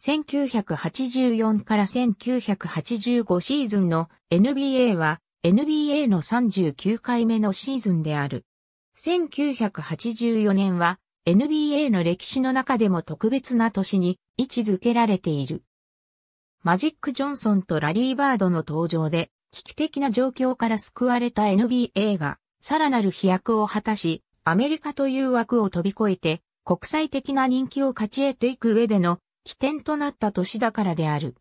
1984から1985シーズンの NBA は NBA の39回目のシーズンである。1984年は NBA の歴史の中でも特別な年に位置づけられている。マジック・ジョンソンとラリー・バードの登場で危機的な状況から救われた NBA がさらなる飛躍を果たし、アメリカという枠を飛び越えて国際的な人気を勝ち得ていく上での起点となった年だからである。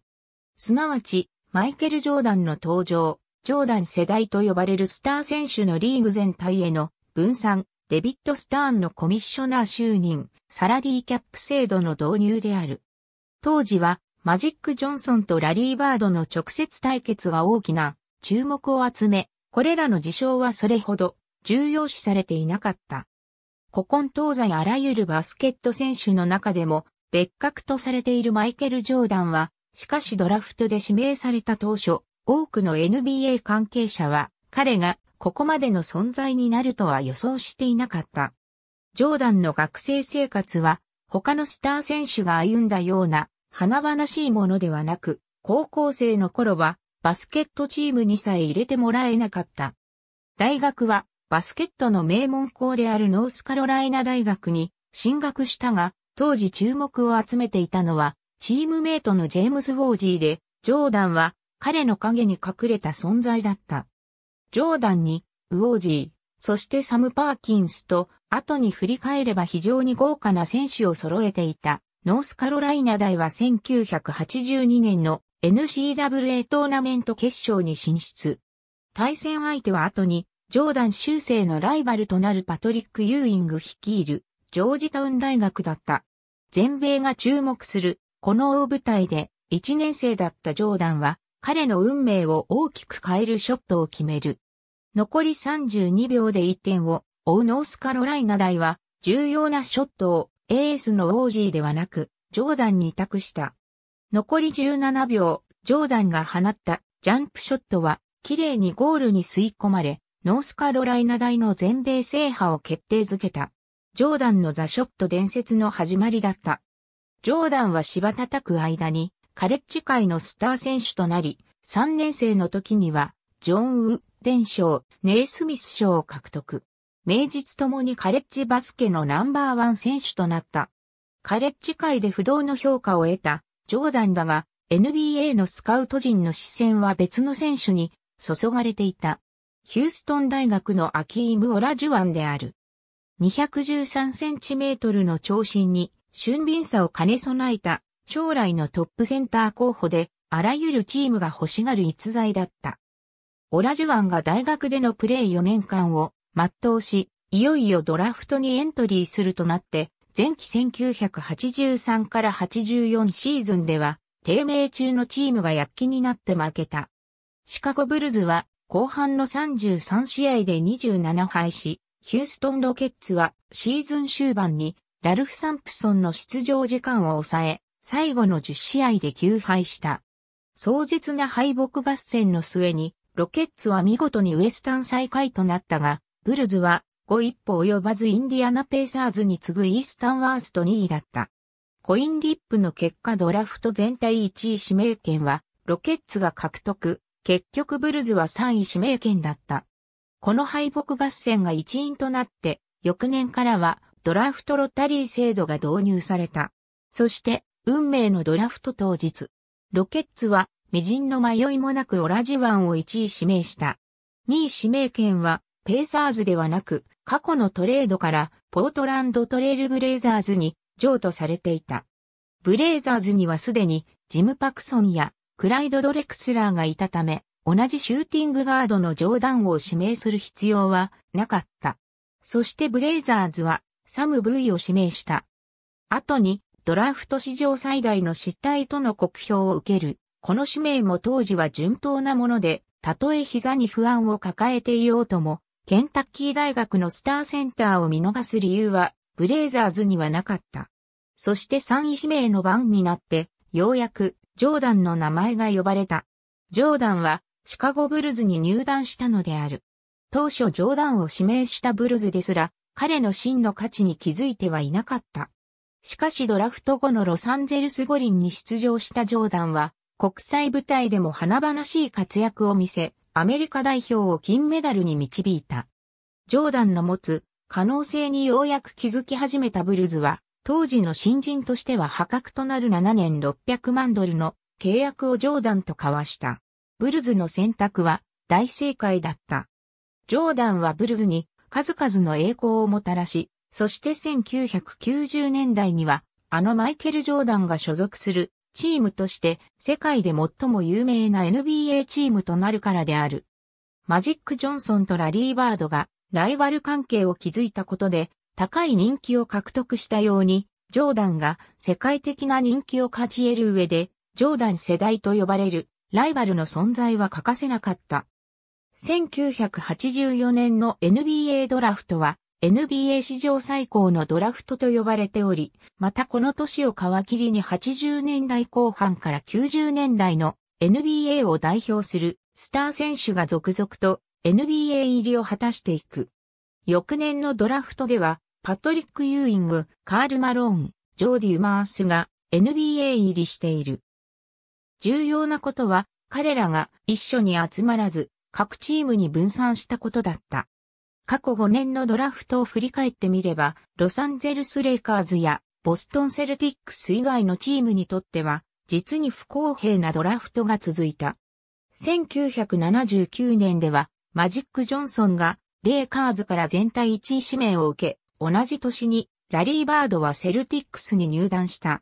すなわち、マイケル・ジョーダンの登場、ジョーダン世代と呼ばれるスター選手のリーグ全体への分散、デビッド・スターンのコミッショナー就任、サラリーキャップ制度の導入である。当時は、マジック・ジョンソンとラリー・バードの直接対決が大きな注目を集め、これらの事象はそれほど重要視されていなかった。古今東西あらゆるバスケット選手の中でも別格とされているマイケル・ジョーダンは、しかしドラフトで指名された当初、多くの NBA 関係者は、彼がここまでの存在になるとは予想していなかった。ジョーダンの学生生活は、他のスター選手が歩んだような、華々しいものではなく、高校生の頃は、バスケットチームにさえ入れてもらえなかった。大学は、バスケットの名門校であるノースカロライナ大学に進学したが、当時注目を集めていたのは、チームメイトのジェームス・フォージーで、ジョーダンは彼の影に隠れた存在だった。ジョーダンに、ウォージー、そしてサム・パーキンスと、後に振り返れば非常に豪華な選手を揃えていた。ノースカロライナ大は1982年の n c w a トーナメント決勝に進出。対戦相手は後に、ジョーダン修正のライバルとなるパトリック・ユーイング率いる、ジョージタウン大学だった。全米が注目する、この大舞台で1年生だったジョーダンは、彼の運命を大きく変えるショットを決める。残り32秒で1点を追うノースカロライナ大は、重要なショットをエースのオージーではなく、ジョーダンに託した。残り17秒、ジョーダンが放ったジャンプショットは、綺麗にゴールに吸い込まれ、ノースカロライナ大の全米制覇を決定づけた。ジョーダンのザ・ショット伝説の始まりだった。ジョーダンは芝叩く間に、カレッジ界のスター選手となり、3年生の時には、ジョン・ウデン賞、ネイスミス賞を獲得。名実ともにカレッジバスケのナンバーワン選手となった。カレッジ界で不動の評価を得た、ジョーダンだが、NBA のスカウト陣の視線は別の選手に注がれていた。ヒューストン大学のアキーム・オラジュアンである。213cm の長身に俊敏さを兼ね備えた将来のトップセンター候補であらゆるチームが欲しがる逸材だった。オラジュワンが大学でのプレー4年間を全うし、いよいよドラフトにエントリーするとなって、前期1983から84シーズンでは、低迷中のチームが躍起になって負けた。シカゴブルズは後半の33試合で27敗し、ヒューストンロケッツはシーズン終盤にラルフ・サンプソンの出場時間を抑え、最後の10試合で9敗した。壮絶な敗北合戦の末に、ロケッツは見事にウエスタン最下位となったが、ブルズは5一歩及ばずインディアナ・ペーサーズに次ぐイースタンワースト2位だった。コインリップの結果ドラフト全体1位指名権はロケッツが獲得、結局ブルズは3位指名権だった。この敗北合戦が一因となって、翌年からはドラフトロッタリー制度が導入された。そして、運命のドラフト当日。ロケッツは、微塵の迷いもなくオラジワンを1位指名した。2位指名権は、ペーサーズではなく、過去のトレードから、ポートランドトレイルブレイザーズに、譲渡されていた。ブレイザーズにはすでに、ジム・パクソンや、クライド・ドレクスラーがいたため、同じシューティングガードのジョーダンを指名する必要はなかった。そしてブレイザーズはサム・ブイを指名した。後にドラフト史上最大の失態との酷評を受ける。この指名も当時は順当なもので、たとえ膝に不安を抱えていようとも、ケンタッキー大学のスターセンターを見逃す理由は、ブレイザーズにはなかった。そして3位指名の番になって、ようやく、ジョーダンの名前が呼ばれた。ジョーダンは、シカゴブルズに入団したのである。当初冗談を指名したブルズですら、彼の真の価値に気づいてはいなかった。しかしドラフト後のロサンゼルス五輪に出場したジョーダンは、国際舞台でも華々しい活躍を見せ、アメリカ代表を金メダルに導いた。ジョーダンの持つ可能性にようやく気づき始めたブルズは、当時の新人としては破格となる7年600万ドルの契約をジョーダンと交わした。ブルズの選択は大正解だった。ジョーダンはブルズに数々の栄光をもたらし、そして1990年代には、あのマイケル・ジョーダンが所属するチームとして世界で最も有名な NBA チームとなるからである。マジック・ジョンソンとラリー・バードがライバル関係を築いたことで高い人気を獲得したように、ジョーダンが世界的な人気を勝ち得る上で、ジョーダン世代と呼ばれるライバルの存在は欠かせなかった。1984年の NBA ドラフトは NBA 史上最高のドラフトと呼ばれており、またこの年を皮切りに80年代後半から90年代の NBA を代表するスター選手が続々と NBA 入りを果たしていく。翌年のドラフトでは、パトリック・ユーイング、カール・マローン、ジョーディ・マースが NBA 入りしている。重要なことは彼らが一緒に集まらず各チームに分散したことだった。過去5年のドラフトを振り返ってみれば、ロサンゼルスレイカーズやボストンセルティックス以外のチームにとっては、実に不公平なドラフトが続いた。1979年では、マジック・ジョンソンがレイカーズから全体1位指名を受け、同じ年にラリー・バードはセルティックスに入団した。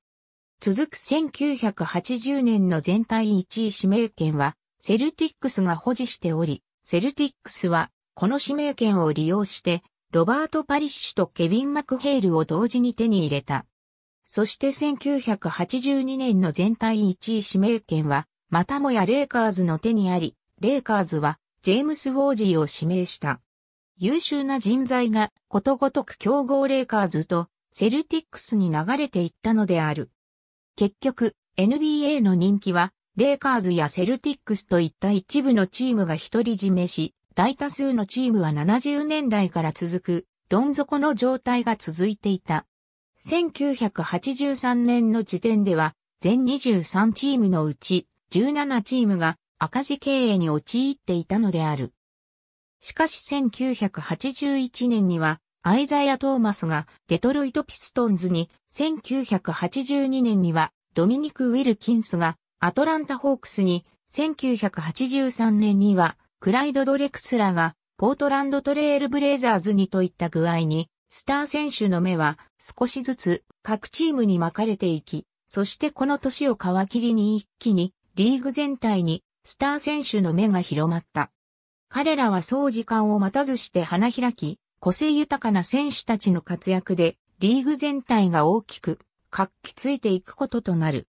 続く1980年の全体1位指名権は、セルティックスが保持しており、セルティックスは、この指名権を利用して、ロバート・パリッシュとケビン・マクヘールを同時に手に入れた。そして1982年の全体1位指名権は、またもやレイカーズの手にあり、レイカーズは、ジェームス・ウォージーを指名した。優秀な人材がことごとく強豪レイカーズとセルティックスに流れていったのである。結局、NBA の人気は、レイカーズやセルティックスといった一部のチームが独り占めし、大多数のチームは70年代から続く、どん底の状態が続いていた。1983年の時点では、全23チームのうち、17チームが赤字経営に陥っていたのである。しかし1981年には、アイザイア・トーマスがデトロイト・ピストンズに1982年にはドミニク・ウィルキンスがアトランタ・ホークスに、1983年にはクライド・ドレクスラがポートランド・トレールブレイザーズにといった具合に、スター選手の目は少しずつ各チームに巻かれていき、そしてこの年を皮切りに一気にリーグ全体にスター選手の目が広まった。彼らはそう時間を待たずして花開き、個性豊かな選手たちの活躍でリーグ全体が大きく活気ついていくこととなる。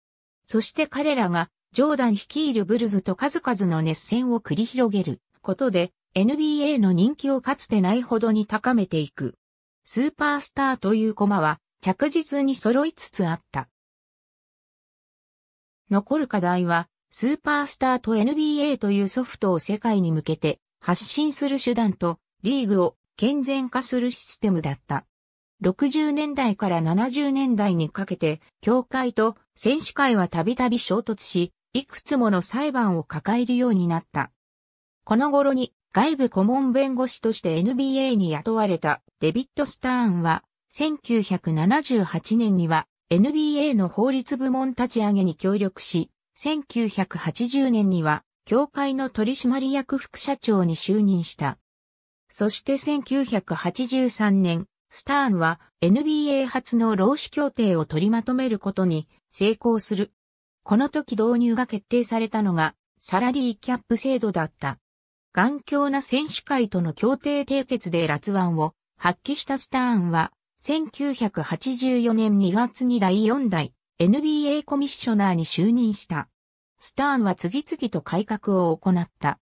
そして彼らがジョーダン率いるブルズと数々の熱戦を繰り広げることで NBA の人気をかつてないほどに高めていく。スーパースターというコマは着実に揃いつつあった。残る課題は、スーパースターと NBA というソフトを世界に向けて発信する手段とリーグを健全化するシステムだった。60年代から70年代にかけて、教会と選手会はたびたび衝突し、いくつもの裁判を抱えるようになった。この頃に外部顧問弁護士として NBA に雇われたデビッド・スターンは、1978年には NBA の法律部門立ち上げに協力し、1980年には協会の取締役副社長に就任した。そして1983年、スターンは NBA 初の労使協定を取りまとめることに成功する。この時導入が決定されたのがサラリーキャップ制度だった。頑強な選手会との協定締結で辣腕を発揮したスターンは1984年2月に第4代 NBA コミッショナーに就任した。スターンは次々と改革を行った。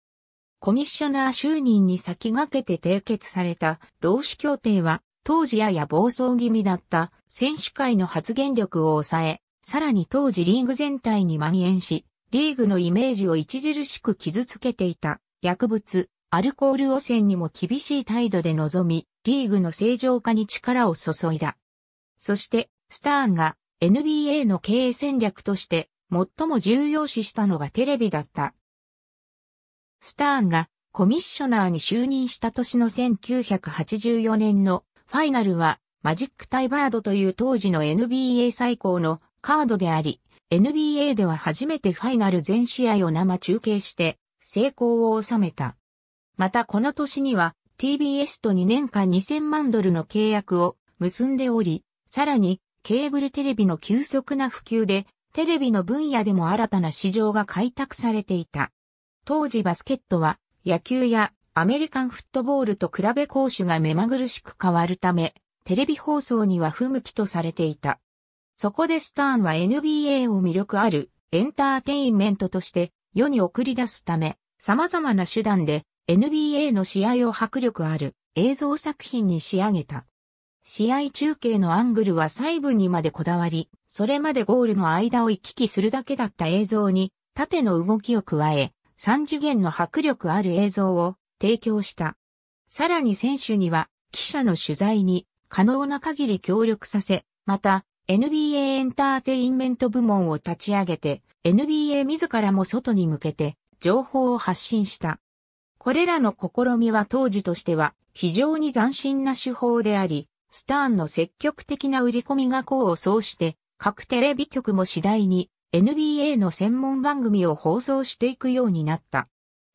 コミッショナー就任に先駆けて締結された労使協定は当時やや暴走気味だった選手会の発言力を抑え、さらに当時リーグ全体に蔓延し、リーグのイメージを著しく傷つけていた薬物、アルコール汚染にも厳しい態度で臨み、リーグの正常化に力を注いだ。そして、スターンが NBA の経営戦略として最も重要視したのがテレビだった。スターンがコミッショナーに就任した年の1984年のファイナルはマジックタイバードという当時の NBA 最高のカードであり、NBA では初めてファイナル全試合を生中継して成功を収めた。またこの年には TBS と2年間2000万ドルの契約を結んでおり、さらにケーブルテレビの急速な普及でテレビの分野でも新たな市場が開拓されていた。当時バスケットは野球やアメリカンフットボールと比べ攻守が目まぐるしく変わるため、テレビ放送には不向きとされていた。そこでスターンは NBA を魅力あるエンターテインメントとして世に送り出すため、様々な手段で NBA の試合を迫力ある映像作品に仕上げた。試合中継のアングルは細部にまでこだわり、それまでゴールの間を行き来するだけだった映像に、縦の動きを加え、3次元の迫力ある映像を提供した。さらに選手には記者の取材に可能な限り協力させ、また NBA エンターテインメント部門を立ち上げて NBA 自らも外に向けて情報を発信した。これらの試みは当時としては非常に斬新な手法であり、スターンの積極的な売り込みが功を奏して、各テレビ局も次第に NBA の専門番組を放送していくようになった。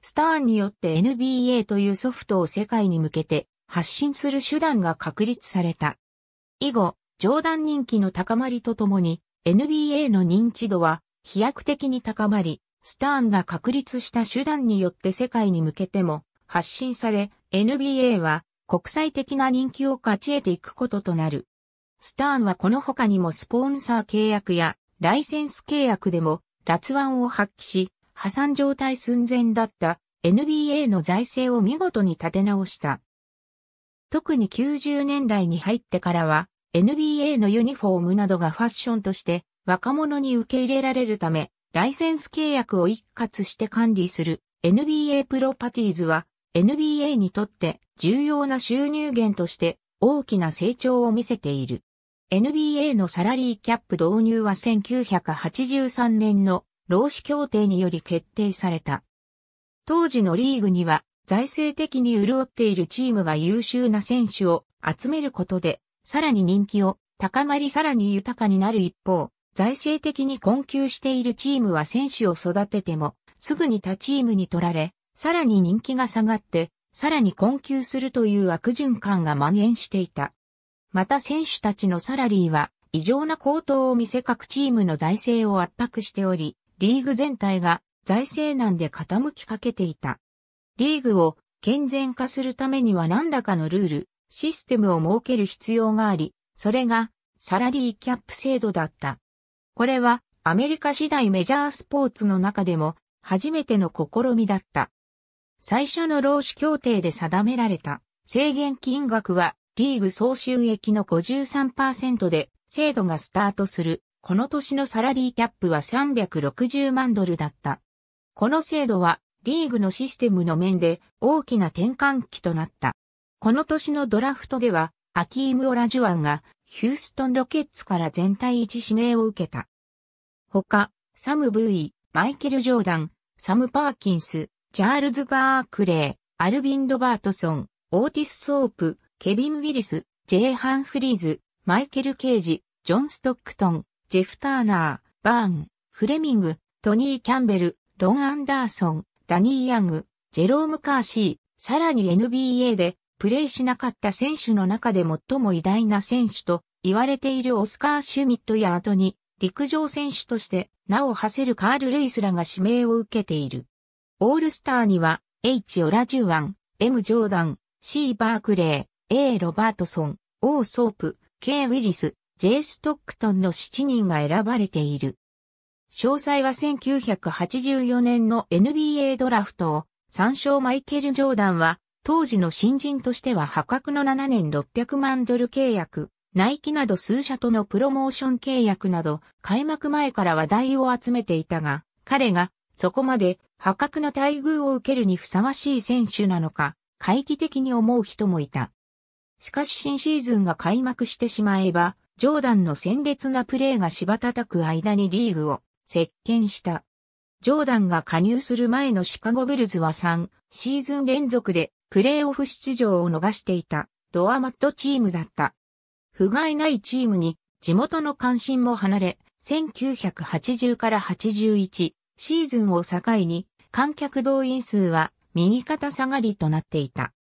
スターンによって NBA というソフトを世界に向けて発信する手段が確立された。以後、冗談人気の高まりとともに NBA の認知度は飛躍的に高まり、スターンが確立した手段によって世界に向けても発信され、NBA は国際的な人気を勝ち得ていくこととなる。スターンはこの他にもスポンサー契約やライセンス契約でも、脱腕を発揮し、破産状態寸前だった NBA の財政を見事に立て直した。特に90年代に入ってからは、NBA のユニフォームなどがファッションとして若者に受け入れられるため、ライセンス契約を一括して管理する NBA プロパティーズは NBA にとって重要な収入源として大きな成長を見せている。NBA のサラリーキャップ導入は1983年の労使協定により決定された。当時のリーグには財政的に潤っているチームが優秀な選手を集めることで、さらに人気を高まりさらに豊かになる一方、財政的に困窮しているチームは選手を育てても、すぐに他チームに取られ、さらに人気が下がって、さらに困窮するという悪循環が蔓延していた。また選手たちのサラリーは異常な高騰を見せ各チームの財政を圧迫しており、リーグ全体が財政難で傾きかけていた。リーグを健全化するためには何らかのルール、システムを設ける必要があり、それがサラリーキャップ制度だった。これはアメリカ次第メジャースポーツの中でも初めての試みだった。最初の労使協定で定められた制限金額はリーグ総収益の53%で制度がスタートするこの年のサラリーキャップは360万ドルだった。この制度はリーグのシステムの面で大きな転換期となった。この年のドラフトでは、アキーム・オラジュアンがヒューストンロケッツから全体一指名を受けた。他、サム・ブイ、マイケル・ジョーダン、サム・パーキンス、チャールズ・バークレー、アルビン・ドバートソン、オーティス・ソープ、ケビン・ウィリス、ジェイ・ハンフリーズ、マイケル・ケージ、ジョン・ストックトン、ジェフ・ターナー、バーン、フレミング、トニー・キャンベル、ロン・アンダーソン、ダニー・ヤング、ジェローム・カーシー、さらに NBA でプレーしなかった選手の中で最も偉大な選手と言われているオスカー・シュミットや後に陸上選手として名を馳せるカール・ルイスらが指名を受けている。オールスターには H・ オラジュワン、M・ ジョーダン、C・ バークレー、A・ ロバートソン、O・ ソープ、K・ ウィリス、ジェイ・ストックトンの7人が選ばれている。詳細は1984年の NBA ドラフトを参照マイケル・ジョーダンは当時の新人としては破格の7年600万ドル契約、ナイキなど数社とのプロモーション契約など開幕前から話題を集めていたが、彼がそこまで破格の待遇を受けるにふさわしい選手なのか、懐疑的に思う人もいた。しかし新シーズンが開幕してしまえば、ジョーダンの鮮烈なプレーが芝叩く間にリーグを席巻した。ジョーダンが加入する前のシカゴブルズは3シーズン連続でプレーオフ出場を逃していたドアマットチームだった。不甲斐ないチームに地元の関心も離れ、1980から81シーズンを境に観客動員数は右肩下がりとなっていた。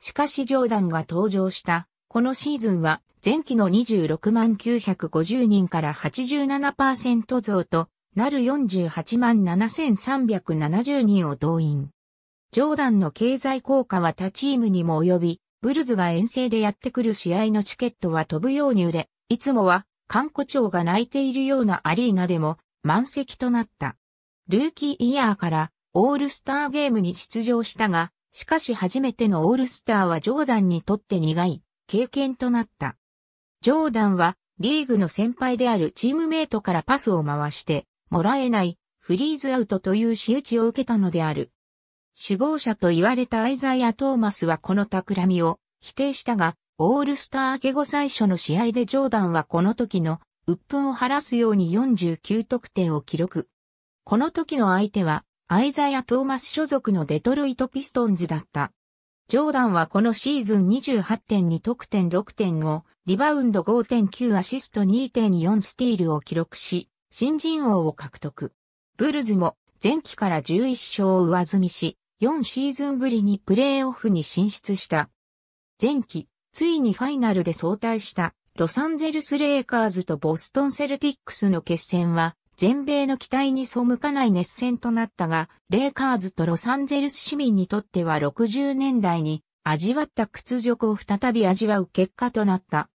しかしジョーダンが登場したこのシーズンは前期の26万950人から87%増となる48万7370人を動員。ジョーダンの経済効果は他チームにも及び、ブルズが遠征でやってくる試合のチケットは飛ぶように売れ、いつもは、観光庁が泣いているようなアリーナでも満席となった。ルーキーイヤーからオールスターゲームに出場したが、しかし初めてのオールスターはジョーダンにとって苦い経験となった。ジョーダンはリーグの先輩であるチームメイトからパスを回してもらえないフリーズアウトという仕打ちを受けたのである。首謀者と言われたアイザイア・トーマスはこの企みを否定したが、オールスター明け後最初の試合でジョーダンはこの時の鬱憤を晴らすように49得点を記録。この時の相手はアイザイア・トーマス所属のデトロイト・ピストンズだった。ジョーダンはこのシーズン28.2得点6.5、リバウンド5.9アシスト2.4スティールを記録し、新人王を獲得。ブルズも前期から11勝を上積みし、4シーズンぶりにプレーオフに進出した。前期、ついにファイナルで相対したロサンゼルスレイカーズとボストンセルティックスの決戦は全米の期待に背かない熱戦となったが、レイカーズとロサンゼルス市民にとっては60年代に味わった屈辱を再び味わう結果となった。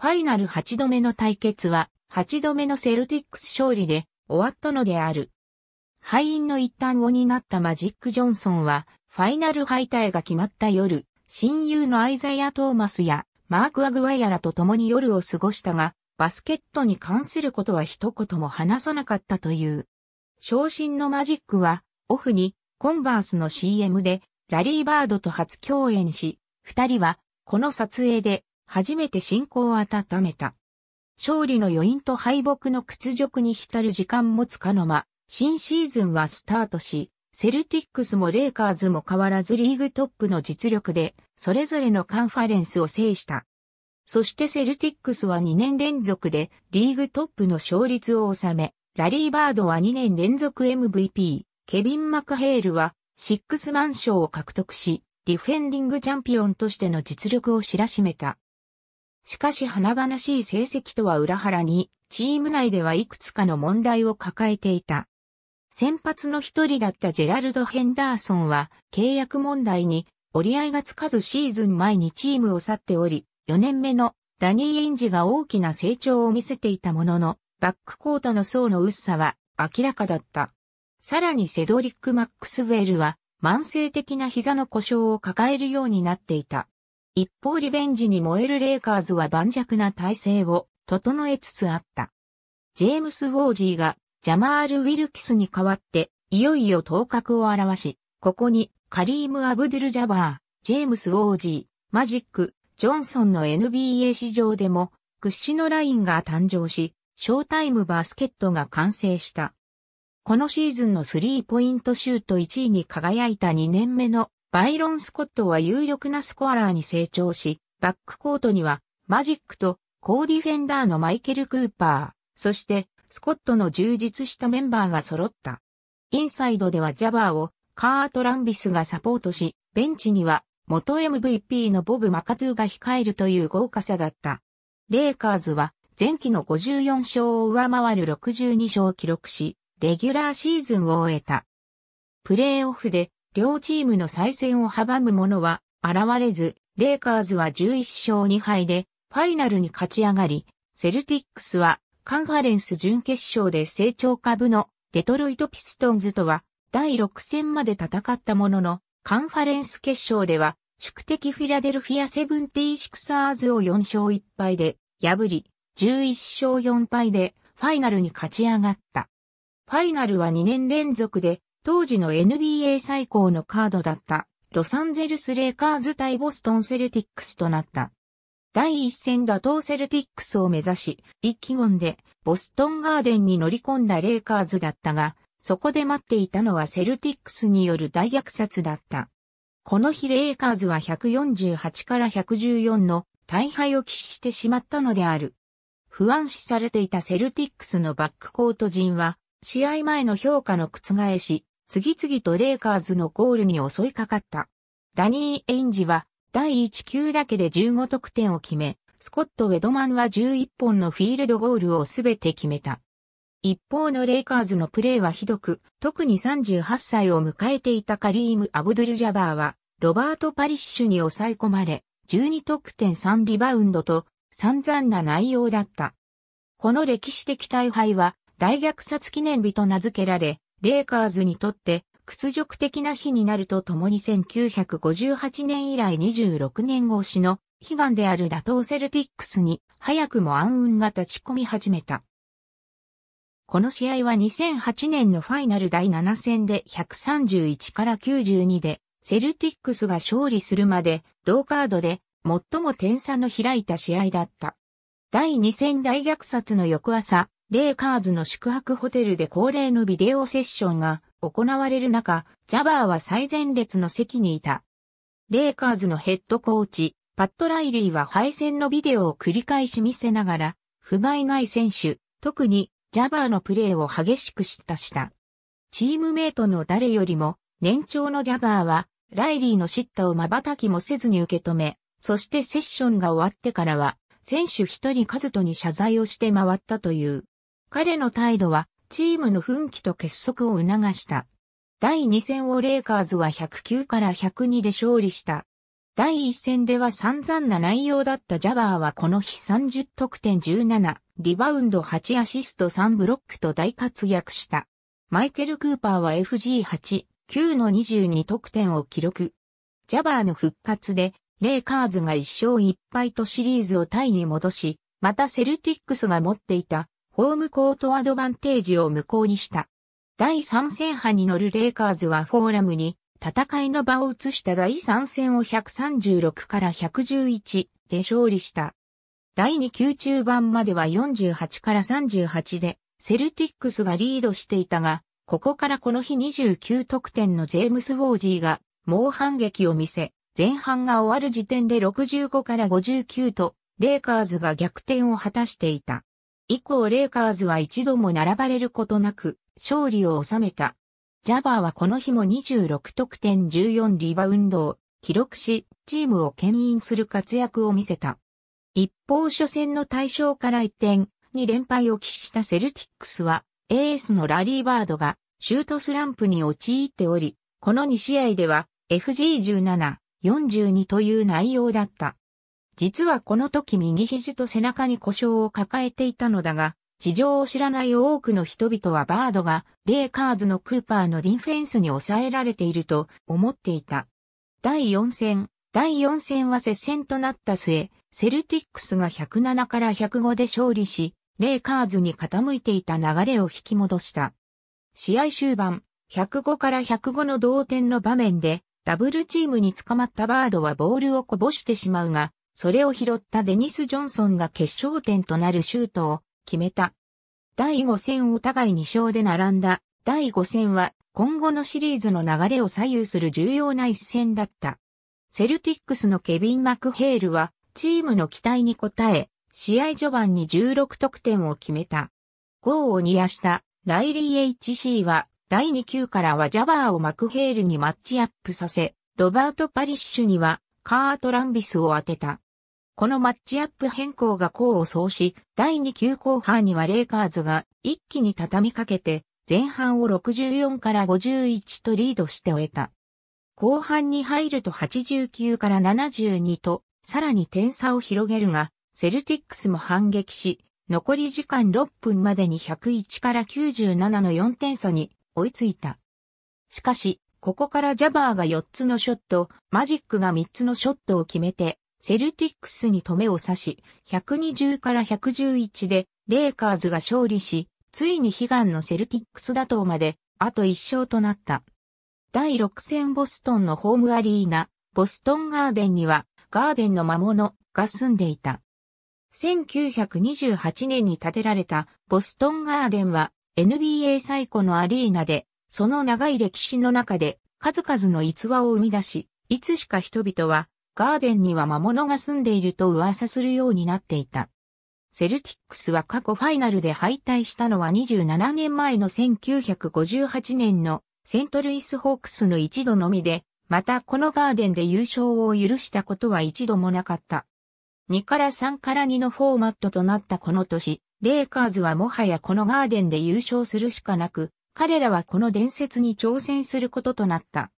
ファイナル8度目の対決は、8度目のセルティックス勝利で終わったのである。敗因の一端を担ったマジック・ジョンソンは、ファイナル敗退が決まった夜、親友のアイザイア・トーマスやマーク・アグワイアらと共に夜を過ごしたが、バスケットに関することは一言も話さなかったという。昇進のマジックは、オフに、コンバースの CM で、ラリーバードと初共演し、二人は、この撮影で、初めて進行を温めた。勝利の余韻と敗北の屈辱に浸る時間もつかの間、新シーズンはスタートし、セルティックスもレイカーズも変わらずリーグトップの実力で、それぞれのカンファレンスを制した。そしてセルティックスは2年連続でリーグトップの勝率を収め、ラリーバードは2年連続 MVP、ケビン・マクヘールはシックスマン賞を獲得し、ディフェンディングチャンピオンとしての実力を知らしめた。しかし華々しい成績とは裏腹に、チーム内ではいくつかの問題を抱えていた。先発の一人だったジェラルド・ヘンダーソンは契約問題に折り合いがつかずシーズン前にチームを去っており、4年目のダニー・インジが大きな成長を見せていたものの、バックコートの層の薄さは明らかだった。さらにセドリック・マックスウェルは慢性的な膝の故障を抱えるようになっていた。一方リベンジに燃えるレイカーズは盤石な体制を整えつつあった。ジェームス・ウォージーがジャマール・ウィルキスに代わっていよいよ頭角を現し、ここにカリーム・アブドゥル・ジャバー、ジェームス・ウォージー、マジック、ジョンソンの NBA 市場でも屈指のラインが誕生し、ショータイムバスケットが完成した。このシーズンのスリーポイントシュート1位に輝いた2年目のバイロン・スコットは有力なスコアラーに成長し、バックコートにはマジックとコーディフェンダーのマイケル・クーパー、そしてスコットの充実したメンバーが揃った。インサイドではジャバーをカート・ランビスがサポートし、ベンチには元 MVP のボブ・マカトゥが控えるという豪華さだった。レイカーズは前期の54勝を上回る62勝を記録し、レギュラーシーズンを終えた。プレーオフで両チームの再戦を阻む者は現れず、レイカーズは11勝2敗でファイナルに勝ち上がり、セルティックスはカンファレンス準決勝で成長株のデトロイトピストンズとは第6戦まで戦ったもののカンファレンス決勝では、宿敵フィラデルフィアセブンティシクサーズを4勝1敗で破り、11勝4敗でファイナルに勝ち上がった。ファイナルは2年連続で当時の NBA 最高のカードだったロサンゼルス・レイカーズ対ボストン・セルティックスとなった。第1戦打倒セルティックスを目指し、一気んでボストンガーデンに乗り込んだレイカーズだったが、そこで待っていたのはセルティックスによる大虐殺だった。この日レイカーズは148から114の大敗を喫してしまったのである。不安視されていたセルティックスのバックコート陣は、試合前の評価の覆し、次々とレイカーズのゴールに襲いかかった。ダニー・エインジは、第1球だけで15得点を決め、スコット・ウェドマンは11本のフィールドゴールをすべて決めた。一方のレイカーズのプレーはひどく、特に38歳を迎えていたカリーム・アブドゥルジャバーは、ロバート・パリッシュに抑え込まれ、12得点3リバウンドと、散々な内容だった。この歴史的大敗は、大虐殺記念日と名付けられ、レイカーズにとって屈辱的な日になるとともに1958年以来26年越しの悲願である打倒セルティックスに早くも暗雲が立ち込み始めた。この試合は2008年のファイナル第7戦で131から92で、セルティックスが勝利するまで、同カードで最も点差の開いた試合だった。第2戦大虐殺の翌朝、レイカーズの宿泊ホテルで恒例のビデオセッションが行われる中、ジャバーは最前列の席にいた。レイカーズのヘッドコーチ、パッドライリーは敗戦のビデオを繰り返し見せながら、不甲斐ない選手、特にジャバーのプレーを激しく叱咤した。チームメイトの誰よりも、年長のジャバーは、ライリーの叱咤を瞬きもせずに受け止め、そしてセッションが終わってからは、選手一人カズトに謝罪をして回ったという。彼の態度は、チームの奮起と結束を促した。第2戦をレイカーズは109から102で勝利した。第一戦では散々な内容だったジャバーはこの日30得点17、リバウンド8アシスト3ブロックと大活躍した。マイケル・クーパーは FG8、9の22得点を記録。ジャバーの復活で、レイカーズが1勝1敗とシリーズをタイに戻し、またセルティックスが持っていたホームコートアドバンテージを無効にした。第3戦派に乗るレイカーズはフォーラムに戦いの場を移した第3戦を136から111で勝利した。第2級中盤までは48から38で、セルティックスがリードしていたが、ここからこの日29得点のジェームス・ウォージーが猛反撃を見せ、前半が終わる時点で65から59と、レイカーズが逆転を果たしていた。以降レイカーズは一度も並ばれることなく、勝利を収めた。ジャバーはこの日も26得点14リバウンドを記録し、チームを牽引する活躍を見せた。一方初戦の対象から一点、に連敗を喫したセルティックスは、エースのラリーバードがシュートスランプに陥っており、この2試合では FG17、42という内容だった。実はこの時右肘と背中に故障を抱えていたのだが、事情を知らない多くの人々はバードがレイカーズのクーパーのディフェンスに抑えられていると思っていた。第4戦、第4戦は接戦となった末、セルティックスが107から105で勝利し、レイカーズに傾いていた流れを引き戻した。試合終盤、105から105の同点の場面で、ダブルチームに捕まったバードはボールをこぼしてしまうが、それを拾ったデニス・ジョンソンが決勝点となるシュートを決めた。第5戦を互い2勝で並んだ。第5戦は今後のシリーズの流れを左右する重要な一戦だった。セルティックスのケビン・マクヘールはチームの期待に応え、試合序盤に16得点を決めた。ゴを煮やしたライリー HC は第2球からはジャバーをマクヘールにマッチアップさせ、ロバート・パリッシュにはカート・ランビスを当てた。このマッチアップ変更が功を奏し、第2級後半にはレイカーズが一気に畳みかけて、前半を64から51とリードして終えた。後半に入ると89から72と、さらに点差を広げるが、セルティックスも反撃し、残り時間6分までに101から97の4点差に追いついた。しかし、ここからジャバーが4つのショット、マジックが3つのショットを決めて、セルティックスに止めを刺し、120から111で、レイカーズが勝利し、ついに悲願のセルティックス打倒まで、あと1勝となった。第6戦ボストンのホームアリーナ、ボストンガーデンには、ガーデンの魔物が住んでいた。1928年に建てられたボストンガーデンは NBA 最古のアリーナで、その長い歴史の中で数々の逸話を生み出し、いつしか人々はガーデンには魔物が住んでいると噂するようになっていた。セルティックスは過去ファイナルで敗退したのは27年前の1958年のセントルイスホークスの一度のみで、またこのガーデンで優勝を許したことは一度もなかった。2から3から2のフォーマットとなったこの年、レイカーズはもはやこのガーデンで優勝するしかなく、彼らはこの伝説に挑戦することとなった。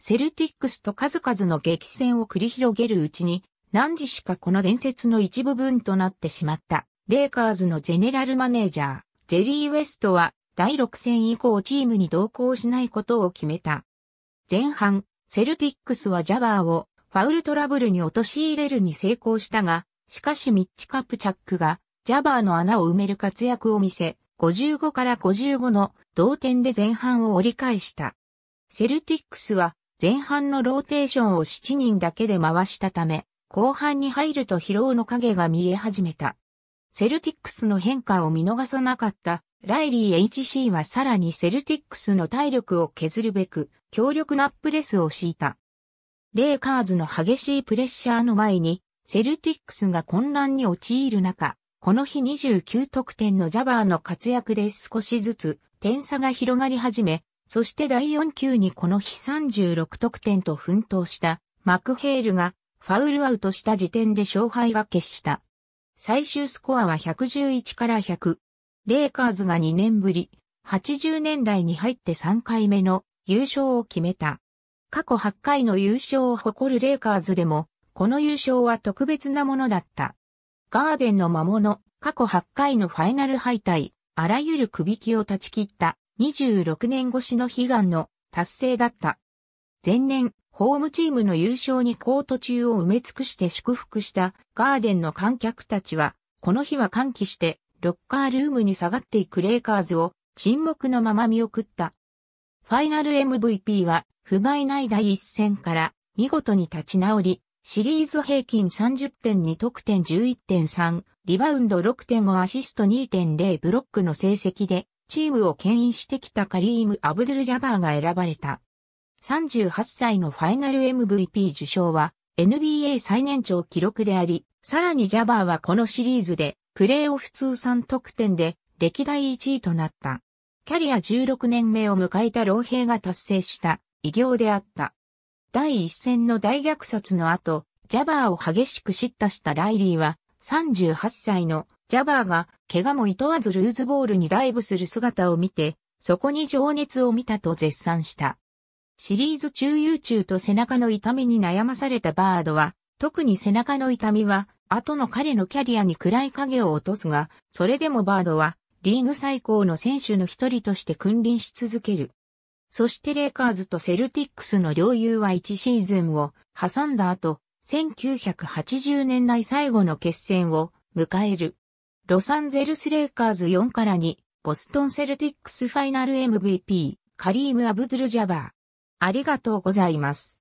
セルティックスと数々の激戦を繰り広げるうちに、何時しかこの伝説の一部分となってしまった。レイカーズのジェネラルマネージャー、ジェリー・ウェストは、第6戦以降チームに同行しないことを決めた。前半、セルティックスはジャバーをファウルトラブルに陥れるに成功したが、しかしミッチカップチャックがジャバーの穴を埋める活躍を見せ、55から55の同点で前半を折り返した。セルティックスは前半のローテーションを7人だけで回したため、後半に入ると疲労の影が見え始めた。セルティックスの変化を見逃さなかったライリー HC はさらにセルティックスの体力を削るべく強力なプレスを敷いた。レイカーズの激しいプレッシャーの前にセルティックスが混乱に陥る中、この日29得点のジャバーの活躍で少しずつ点差が広がり始め、そして第4球にこの日36得点と奮闘したマクヘールがファウルアウトした時点で勝敗が決した。最終スコアは111から100。レイカーズが2年ぶり、80年代に入って3回目の優勝を決めた。過去8回の優勝を誇るレイカーズでも、この優勝は特別なものだった。ガーデンの魔物、過去8回のファイナル敗退、あらゆる首引きを断ち切った26年越しの悲願の達成だった。前年、ホームチームの優勝にコート中を埋め尽くして祝福したガーデンの観客たちは、この日は歓喜してロッカールームに下がっていくレイカーズを沈黙のまま見送った。ファイナル MVP は不甲斐ない第一戦から見事に立ち直り、シリーズ平均30.2得点11.3、リバウンド6.5アシスト2.0ブロックの成績でチームを牽引してきたカリーム・アブドゥル・ジャバーが選ばれた。38歳のファイナル MVP 受賞は NBA 最年長記録であり、さらにジャバーはこのシリーズでプレーオフ通算得点で歴代1位となった。キャリア16年目を迎えた老兵が達成した偉業であった。第一戦の大虐殺の後、ジャバーを激しく叱咤したライリーは38歳のジャバーが怪我も厭わずルーズボールにダイブする姿を見て、そこに情熱を見たと絶賛した。シリーズ中優中と背中の痛みに悩まされたバードは、特に背中の痛みは、後の彼のキャリアに暗い影を落とすが、それでもバードは、リーグ最高の選手の一人として君臨し続ける。そしてレイカーズとセルティックスの両友は1シーズンを挟んだ後、1980年代最後の決戦を迎える。ロサンゼルスレイカーズ4から2、ボストンセルティックスファイナル MVP、カリーム・アブドゥル・ジャバー。ありがとうございます。